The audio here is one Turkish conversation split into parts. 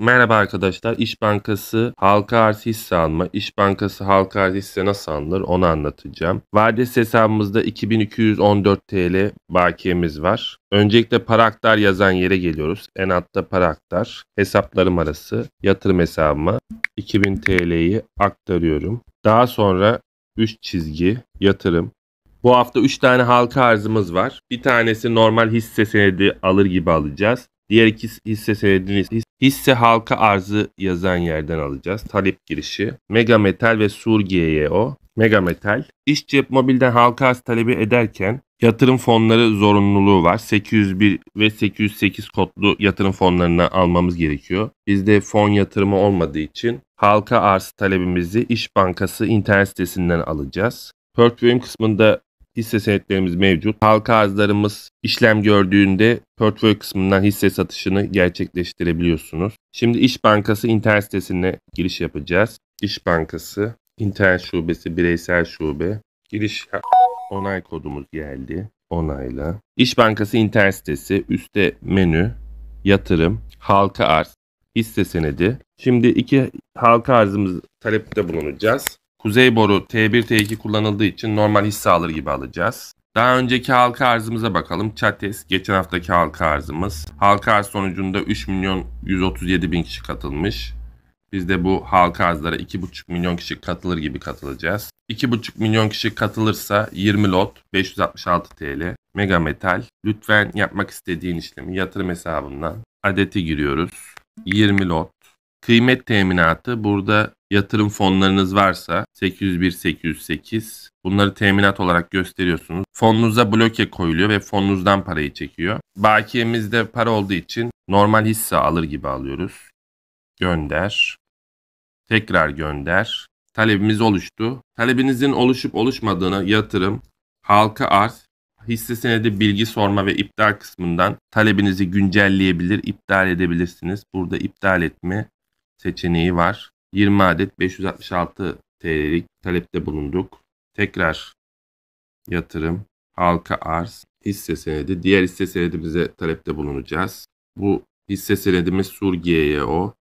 Merhaba arkadaşlar, İş Bankası halka artı hisse alma. İş Bankası halka artı hisse nasıl alınır onu anlatacağım. Vades hesabımızda 2214 TL bakiyemiz var. Öncelikle para aktar yazan yere geliyoruz. En altta para aktar. Hesaplarım arası yatırım hesabıma 2000 TL'yi aktarıyorum. Daha sonra 3 çizgi yatırım bu hafta 3 tane halka arzımız var. Bir tanesi normal hisse senedi alır gibi alacağız. Diğer iki hisse senedini hisse halka arzı yazan yerden alacağız. Talep girişi. Mega Metal ve Sur GYO. Mega Metal. İş cep mobilden halka arz talebi ederken yatırım fonları zorunluluğu var. 801 ve 808 kodlu yatırım fonlarına almamız gerekiyor. Bizde fon yatırımı olmadığı için halka arz talebimizi İş Bankası internet sitesinden alacağız. Portföyüm kısmında hisse senetlerimiz mevcut. Halka arzlarımız işlem gördüğünde portföy kısmından hisse satışını gerçekleştirebiliyorsunuz. Şimdi İş Bankası internet sitesine giriş yapacağız. İş Bankası internet şubesi bireysel şube giriş onay kodumuz geldi. Onayla. İş Bankası internet sitesi üstte menü yatırım halka arz hisse senedi. Şimdi iki halka arzımız talepte bulunacağız. Kuzey boru T1 T2 kullanıldığı için normal hisse alır gibi alacağız. Daha önceki halka arzımıza bakalım. Çates geçen haftaki halka arzımız. Halka arz sonucunda 3 milyon 137 bin kişi katılmış. Biz de bu halka arzlara 2,5 milyon kişi katılır gibi katılacağız. 2,5 milyon kişi katılırsa 20 lot 566 TL. Mega Metal. Lütfen yapmak istediğin işlemi yatırım hesabından adeti giriyoruz. 20 lot Kıymet teminatı burada yatırım fonlarınız varsa 801 808 bunları teminat olarak gösteriyorsunuz. Fonunuza bloke koyuluyor ve fonunuzdan parayı çekiyor. Bakiyemizde para olduğu için normal hisse alır gibi alıyoruz. Gönder. Tekrar gönder. Talebimiz oluştu. Talebinizin oluşup oluşmadığını yatırım, halka arz hisse senedi bilgi sorma ve iptal kısmından talebinizi güncelleyebilir, iptal edebilirsiniz. Burada iptal etme seçeneği var. 20 adet 566 TL'lik talepte bulunduk. Tekrar yatırım, halka arz, hisse senedi. Diğer hisse senedimize talepte bulunacağız. Bu hisse senedimiz Surgiye'ye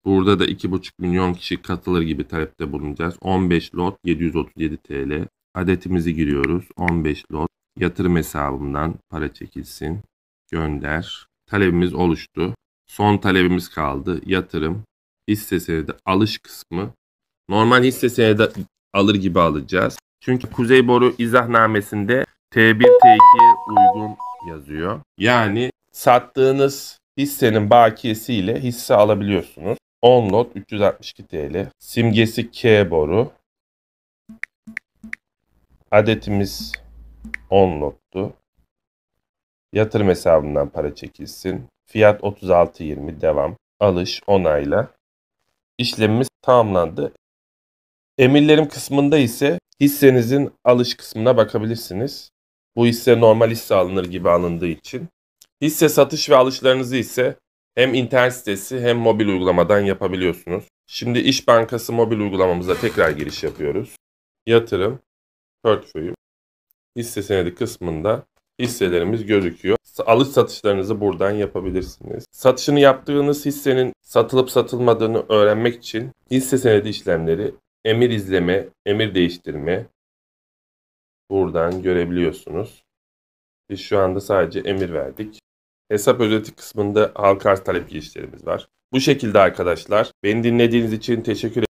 Burada da 2,5 milyon kişi katılır gibi talepte bulunacağız. 15 lot 737 TL. Adetimizi giriyoruz. 15 lot. Yatırım hesabımdan para çekilsin. Gönder. Talebimiz oluştu. Son talebimiz kaldı. Yatırım hisse senedi alış kısmı. Normal hisse senedi alır gibi alacağız. Çünkü Kuzey Boru izahnamesinde T1 T2'ye uygun yazıyor. Yani sattığınız hissenin bakiyesiyle hisse alabiliyorsunuz. 10 lot 362 TL. Simgesi K boru. Adetimiz 10 lottu. Yatırım hesabından para çekilsin. Fiyat 36.20 devam. Alış onayla işlemimiz tamamlandı. Emirlerim kısmında ise hissenizin alış kısmına bakabilirsiniz. Bu hisse normal hisse alınır gibi alındığı için. Hisse satış ve alışlarınızı ise hem internet sitesi hem mobil uygulamadan yapabiliyorsunuz. Şimdi İş Bankası mobil uygulamamıza tekrar giriş yapıyoruz. Yatırım, portföyü, hisse senedi kısmında hisselerimiz gözüküyor. Alış satışlarınızı buradan yapabilirsiniz. Satışını yaptığınız hissenin satılıp satılmadığını öğrenmek için hisse senedi işlemleri, emir izleme, emir değiştirme buradan görebiliyorsunuz. Biz şu anda sadece emir verdik. Hesap özeti kısmında halka arz talep girişlerimiz var. Bu şekilde arkadaşlar. Beni dinlediğiniz için teşekkür ederim.